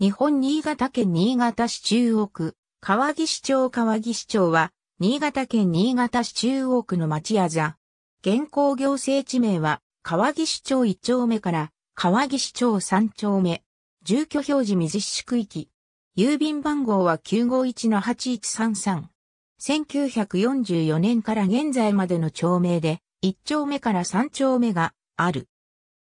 日本新潟県新潟市中央区、川岸町川岸町は、新潟県新潟市中央区の町あざ。現行行政地名は、川岸町1丁目から、川岸町3丁目。住居表示水市区域。郵便番号は951-8133。1944年から現在までの町名で、1丁目から3丁目がある。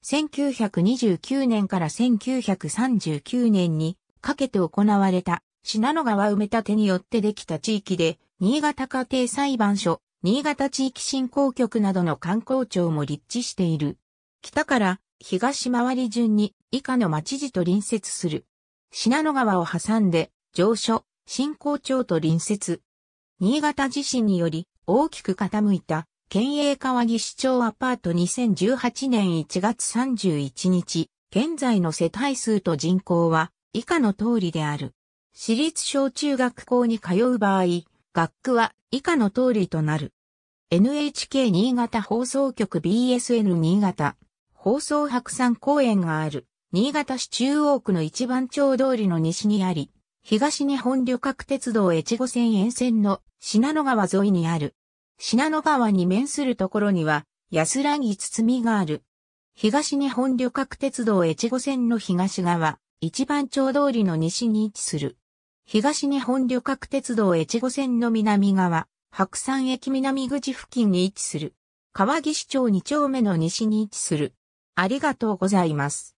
1929年から1939年にかけて行われた品野川埋め立てによってできた地域で、新潟家庭裁判所、新潟地域振興局などの観光庁も立地している。北から東回り順に以下の町地と隣接する。品野川を挟んで、上所、振興庁と隣接。新潟地震により大きく傾いた県営川岸町アパート2018年1月31日、現在の世帯数と人口は以下の通りである。私立小中学校に通う場合、学区は以下の通りとなる。NHK 新潟放送局 BSN 新潟、放送白山公園がある、新潟市中央区の一番町通りの西にあり、東日本旅客鉄道越後線沿線の品野川沿いにある信濃川に面するところには、安らぎ包みがある。東日本旅客鉄道越後線の東側、一番町通りの西に位置する。東日本旅客鉄道越後線の南側、白山駅南口付近に位置する。川岸町二丁目の西に位置する。ありがとうございます。